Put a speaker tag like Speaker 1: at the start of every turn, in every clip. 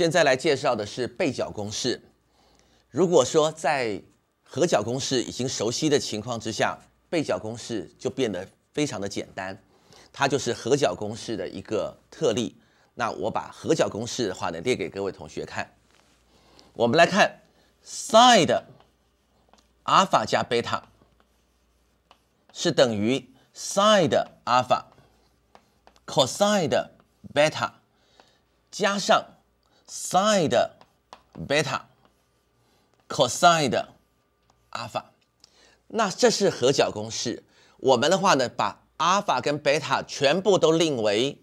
Speaker 1: 现在来介绍的是倍角公式。如果说在合角公式已经熟悉的情况之下，倍角公式就变得非常的简单，它就是合角公式的一个特例。那我把合角公式的话呢列给各位同学看。我们来看，sin 的阿尔法加贝塔是等于 sin 的阿尔法 cos b e 贝塔加上。sin beta cos alpha，那这是和角公式。我们的话呢，把阿尔法跟贝塔全部都令为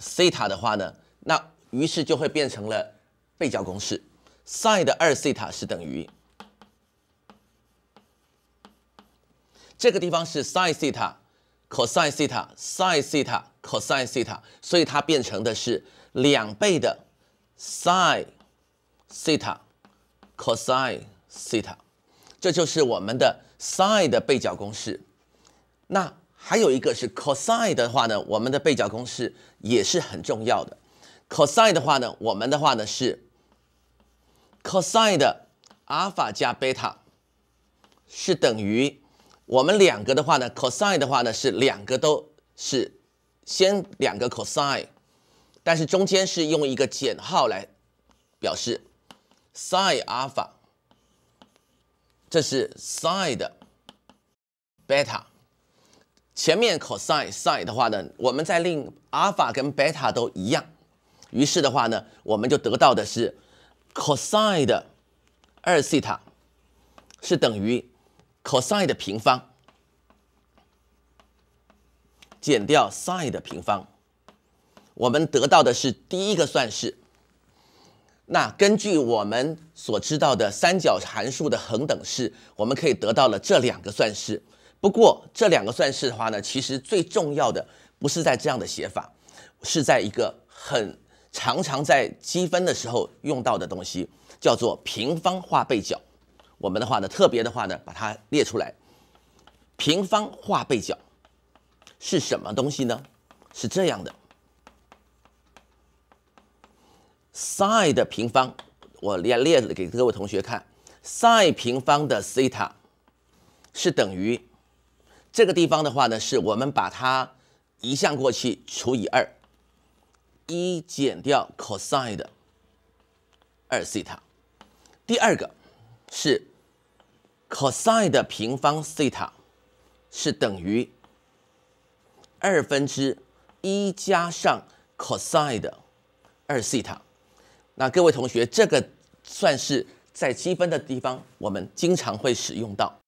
Speaker 1: 西塔的话呢，那于是就会变成了倍角公式。sin 二西塔是等于这个地方是 sin 西塔。cosine 西塔，sin e 西塔，cosine 西塔，所以它变成的是两倍的 sin 西塔，cosine 西塔，这就是我们的 sin 的倍角公式。那还有一个是 cosine 的话呢，我们的倍角公式也是很重要的。cosine 的话呢，我们的话呢是 cosine 的阿尔法加贝塔是等于。我们两个的话呢，cosine 的话呢是两个都是先两个 cosine，但是中间是用一个减号来表示 sin alpha，这是 sin 的 beta，前面 cosine sine 的话呢，我们再令 alpha 跟 beta 都一样，于是的话呢，我们就得到的是 cosine 的二西塔是等于。cosine 的平方减掉 sine 的平方，我们得到的是第一个算式。那根据我们所知道的三角函数的恒等式，我们可以得到了这两个算式。不过这两个算式的话呢，其实最重要的不是在这样的写法，是在一个很常常在积分的时候用到的东西，叫做平方化倍角。我们的话呢，特别的话呢，把它列出来，平方化倍角是什么东西呢？是这样的，sin 的平方，我列列给各位同学看，sin 平方的西塔是等于这个地方的话呢，是我们把它移项过去除以二，一减掉 cosine 的二西塔，第二个是。cosine 的平方西塔是等于二分之一加上 cosine 的二西塔。那各位同学，这个算是在积分的地方，我们经常会使用到。